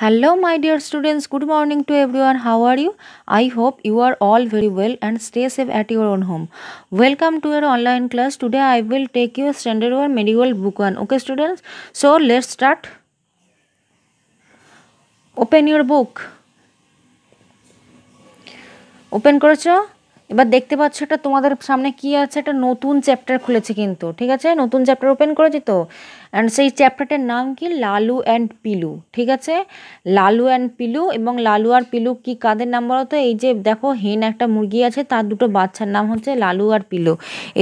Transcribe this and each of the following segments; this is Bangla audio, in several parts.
hello my dear students good morning to everyone how are you i hope you are all very well and stay safe at your own home welcome to your online class today i will take you standard 1 medieval book 1 okay students so let's start open your book open করেছো এবার দেখতে পাচ্ছ এটা তোমাদের সামনে কি আছে একটা নতুন চ্যাপ্টার খুলেছে কিন্তু ঠিক আছে নতুন চ্যাপ্টার ওপেন করেছি তো অ্যান্ড সেই চ্যাপ্টারটার নাম কি লালু অ্যান্ড পিলু ঠিক আছে লালু অ্যান্ড পিলু এবং লালু আর পিলু কি কাদের নাম হতো এই যে দেখো হেন একটা মুরগি আছে তার দুটো বাচ্চার নাম হচ্ছে লালু আর পিলু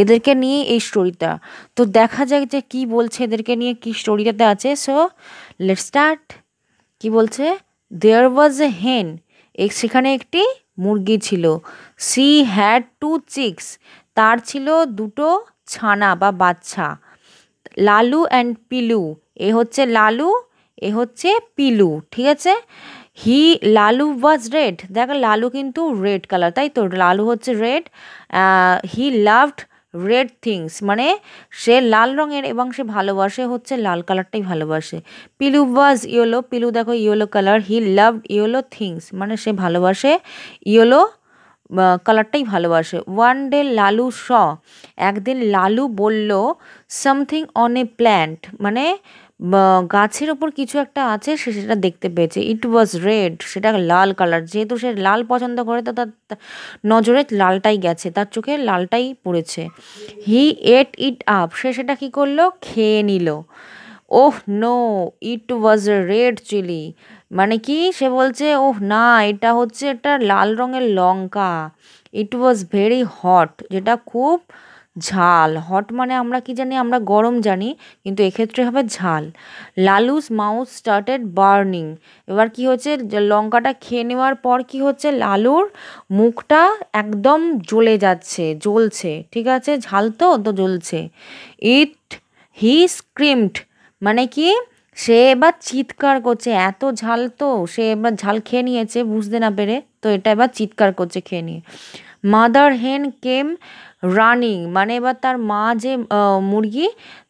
এদেরকে নিয়ে এই স্টোরিটা তো দেখা যাক যে কি বলছে এদেরকে নিয়ে কি স্টোরিটাতে আছে সো লেট স্টার্ট কি বলছে দেয়ার ওয়াজ এ হেন সেখানে একটি মুরগি ছিল সি হ্যাড টু চিক্স তার ছিল দুটো ছানা বা বাচ্চা লালু অ্যান্ড পিলু এ হচ্ছে লালু এ হচ্ছে পিলু ঠিক আছে হি লালু ওয়াজ রেড দেখ লালু কিন্তু রেড কালার তাই তো লালু হচ্ছে red he loved red things মানে সে লাল রঙের এবং সে ভালোবাসে হচ্ছে লাল কালারটাই ভালোবাসে পিলু ওয়াজ ইয়েলো পিলু দেখো yellow colour he loved yellow things মানে সে ভালোবাসে ইয়েলো কালারটাই ভালোবাসে ওয়ান ডে লালু শ একদিন লালু বলল সামথিং অন এ প্ল্যান্ট মানে গাছের ওপর কিছু একটা আছে সে সেটা দেখতে পেয়েছে ইট ওয়াজ রেড সেটা লাল কালার যেহেতু সে লাল পছন্দ করে তো তার নজরে লালটাই গেছে তার চোখে লালটাই পড়েছে হি এট ইট আপ সে সেটা কি করলো খেয়ে নিল oh no it was red chilli মানে কি সে বলছে ওহ না এটা হচ্ছে একটা লাল রঙের লঙ্কা ইট ওয়াজ ভেরি হট যেটা খুব ঝাল হট মানে আমরা কি জানি আমরা গরম জানি কিন্তু এক্ষেত্রে হবে ঝাল লালুস মাউথ স্টার্টেড বার্নিং এবার কি হচ্ছে লঙ্কাটা খেয়ে নেওয়ার পর কি হচ্ছে লালুর মুখটা একদম জ্বলে যাচ্ছে জ্বলছে ঠিক আছে ঝাল তো তো জ্বলছে ইট হি স্ক্রিমড মানে কি সে এবার চিৎকার করছে এত ঝাল তো সে এবার ঝাল খেয়ে নিয়েছে বুঝতে না পেরে তো এটা এবার চিৎকার করছে খেয়ে নিয়ে মাদার হেন কেম রানিং মানে এবার তার মা যে মুরগি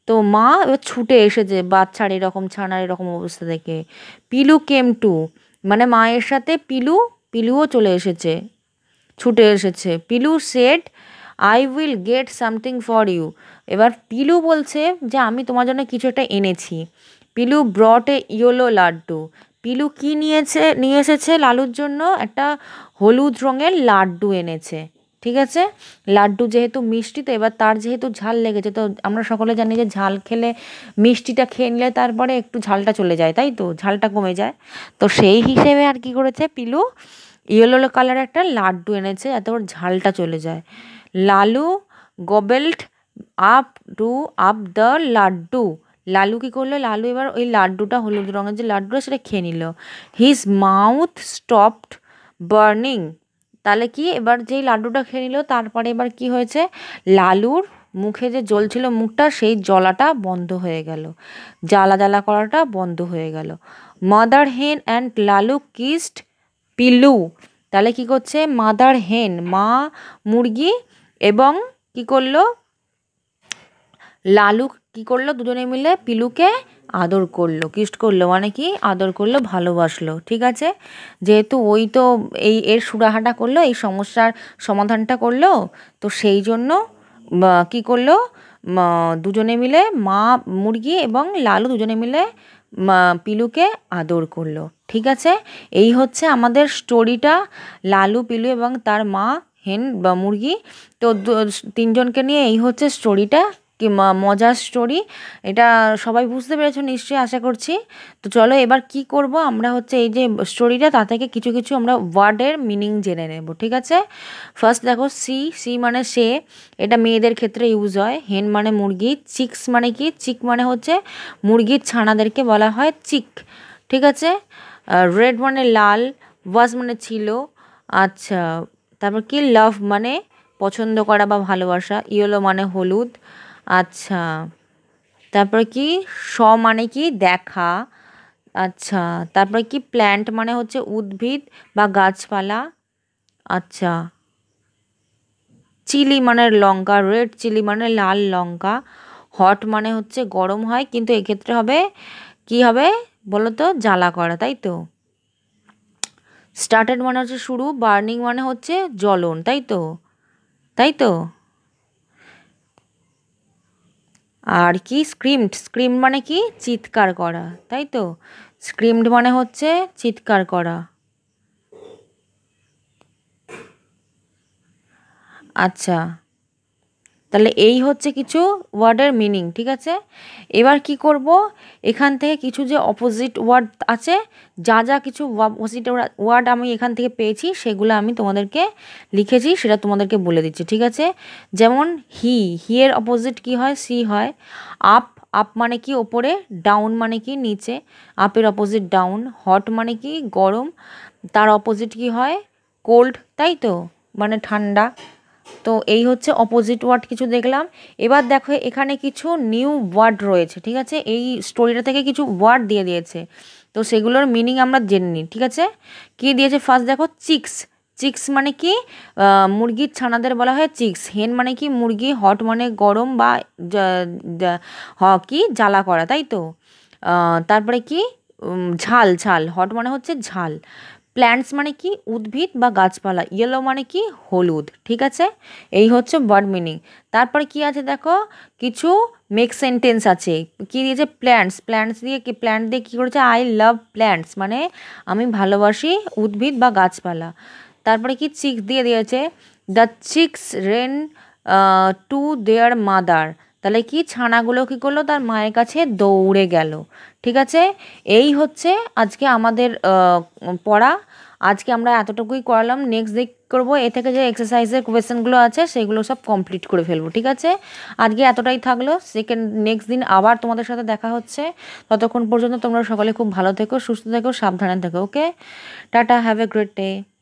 তো মা এবার ছুটে এসেছে বাচ্চার এরকম ছানার এরকম অবস্থা থেকে পিলু কেম টু মানে মায়ের সাথে পিলু পিলুও চলে এসেছে ছুটে এসেছে Pilu said I will get something for you এবার পিলু বলছে যে আমি তোমার জন্য কিছু একটা এনেছি পিলু ব্রট এ ইয়েলো লাড্ডু পিলু কি নিয়েছে নিয়ে এসেছে লালুর জন্য একটা হলুদ রঙের লাড্ডু এনেছে ঠিক আছে লাড্ডু যেহেতু মিষ্টি তো এবার তার যেহেতু ঝাল লেগেছে তো আমরা সকলে জানি যে ঝাল খেলে মিষ্টিটা খেয়ে নিলে তারপরে একটু ঝালটা চলে যায় তাই তো ঝালটা কমে যায় তো সেই হিসেবে আর কি করেছে পিলু ইয়েলো কালার একটা লাড্ডু এনেছে যাতে ওর ঝালটা চলে যায় Lalu gobbled up to up the laddu Lalu কী করলো লালু এবার ওই লাড্ডুটা হলুদ রঙের যে লাড্ডুটা সেটা খেয়ে নিল হিজ মাউথ স্টপড বার্নিং তাহলে কি এবার যেই লাড্ডুটা খেয়ে নিল তারপরে এবার কি হয়েছে লালুর মুখে যে জল ছিল মুখটা সেই জলাটা বন্ধ হয়ে গেল জ্বালা জ্বালা করাটা বন্ধ হয়ে গেল মাদার হেন অ্যান্ড লালু কিস্ট পিলু তাহলে কি করছে মাদার হেন মা মুরগি এবং কি করলো লালু কি করলো দুজনে মিলে পিলুকে আদর করলো কিস্ট করলো মানে কি আদর করলো ভালোবাসলো ঠিক আছে যেহেতু ওই তো এই এর সুরাহাটা করলো এই সমস্যার সমাধানটা করলো তো সেই জন্য কি করলো দুজনে মিলে মা মুরগি এবং লালু দুজনে মিলে পিলুকে আদর করলো ঠিক আছে এই হচ্ছে আমাদের স্টোরিটা লালু পিলু এবং তার মা হেন বা মুরগি তো তিনজনকে নিয়ে এই হচ্ছে স্টোরিটা মজার স্টোরি এটা সবাই বুঝতে পেরেছো নিশ্চয়ই আশা করছি তো চলো এবার কি করব আমরা হচ্ছে এই যে স্টোরিটা তা থেকে কিছু কিছু আমরা ওয়ার্ডের মিনিং জেনে নেব ঠিক আছে ফার্স্ট দেখো সি সি মানে সে এটা মেয়েদের ক্ষেত্রে ইউজ হয় হেন মানে মুরগি চিক্স মানে কি চিক মানে হচ্ছে মুরগির ছানাদেরকে বলা হয় চিক ঠিক আছে রেড মানে লাল ওয়াজ মানে ছিল আচ্ছা তারপর কি লাভ মানে পছন্দ করা বা ভালোবাসা ইয়েলো মানে হলুদ আচ্ছা তারপর কি স মানে কি দেখা আচ্ছা তারপর কি প্ল্যান্ট মানে হচ্ছে উদ্ভিদ বা গাছপালা আচ্ছা চিলি মানে লঙ্কা রেড চিলি মানে লাল লঙ্কা হট মানে হচ্ছে গরম হয় কিন্তু এক্ষেত্রে হবে কি হবে বলো তো জ্বালা করা তাই তো স্টার্টেড মানে হচ্ছে শুরু বার্নিং মানে হচ্ছে জ্বলন তাই তো তাই তো আর কি স্ক্রিমড স্ক্রিম মানে কি চিৎকার করা তাই তো স্ক্রিমড মানে হচ্ছে চিৎকার করা আচ্ছা তাহলে এই হচ্ছে কিছু ওয়ার্ডের মিনিং ঠিক আছে এবার কি করব এখান থেকে কিছু যে অপোজিট ওয়ার্ড আছে যা যা কিছু অপোজিট ওয়ার্ড আমি এখান থেকে পেয়েছি সেগুলো আমি তোমাদেরকে লিখেছি সেটা তোমাদেরকে বলে দিচ্ছি ঠিক আছে যেমন হি হি এর অপোজিট কি হয় সি হয় আপ আপ মানে কি ওপরে ডাউন মানে কি নিচে আপের অপোজিট ডাউন হট মানে কি গরম তার অপোজিট কি হয় কোল্ড তাই তো মানে ঠান্ডা তো এই হচ্ছে অপোজিট ওয়ার্ড কিছু দেখলাম এবার দেখো এখানে কিছু নিউ ওয়ার্ড রয়েছে ঠিক আছে এই স্টোরিটা থেকে কিছু ওয়ার্ড দিয়ে দিয়েছে তো সেগুলোর মিনিং আমরা জেনে নিই ঠিক আছে কি দিয়েছে ফার্স্ট দেখো চিক্স চিক্স মানে কি মুরগির ছানাদের বলা হয় চিক্স হেন মানে কি মুরগি হট মানে গরম বা হ কি জ্বালা করা তাই তো তারপরে কি ঝাল ঝাল হট মানে হচ্ছে ঝাল প্ল্যান্টস মানে কি উদ্ভিদ বা গাছপালা ইয়েলো মানে কি হলুদ ঠিক আছে এই হচ্ছে ওয়ার্ড মিনিং তারপরে কি আছে দেখো কিছু মেক সেন্টেন্স আছে কি দিয়েছে প্ল্যান্টস প্ল্যান্টস দিয়ে কি প্ল্যান্ট দিয়ে কী করেছে আই লাভ প্ল্যান্টস মানে আমি ভালোবাসি উদ্ভিদ বা গাছপালা তারপরে কি চিক্স দিয়ে দিয়েছে the chicks ran to their mother তাহলে কি ছানাগুলো কী করলো তার মায়ের কাছে দৌড়ে গেল ঠিক আছে এই হচ্ছে আজকে আমাদের uh, পড়া আজকে আমরা এতটুকুই করালাম নেক্সট দিক করবো এ থেকে যে এক্সারসাইজের কোয়েশনগুলো আছে সেগুলো সব কমপ্লিট করে ফেলবো ঠিক আছে আজকে এতটাই থাকলো সেকেন্ড নেক্সট দিন আবার তোমাদের সাথে দেখা হচ্ছে ততক্ষণ পর্যন্ত তোমরা সকলে খুব ভালো থেকো সুস্থ থেকো সাবধানে থেকো okay tata have a great day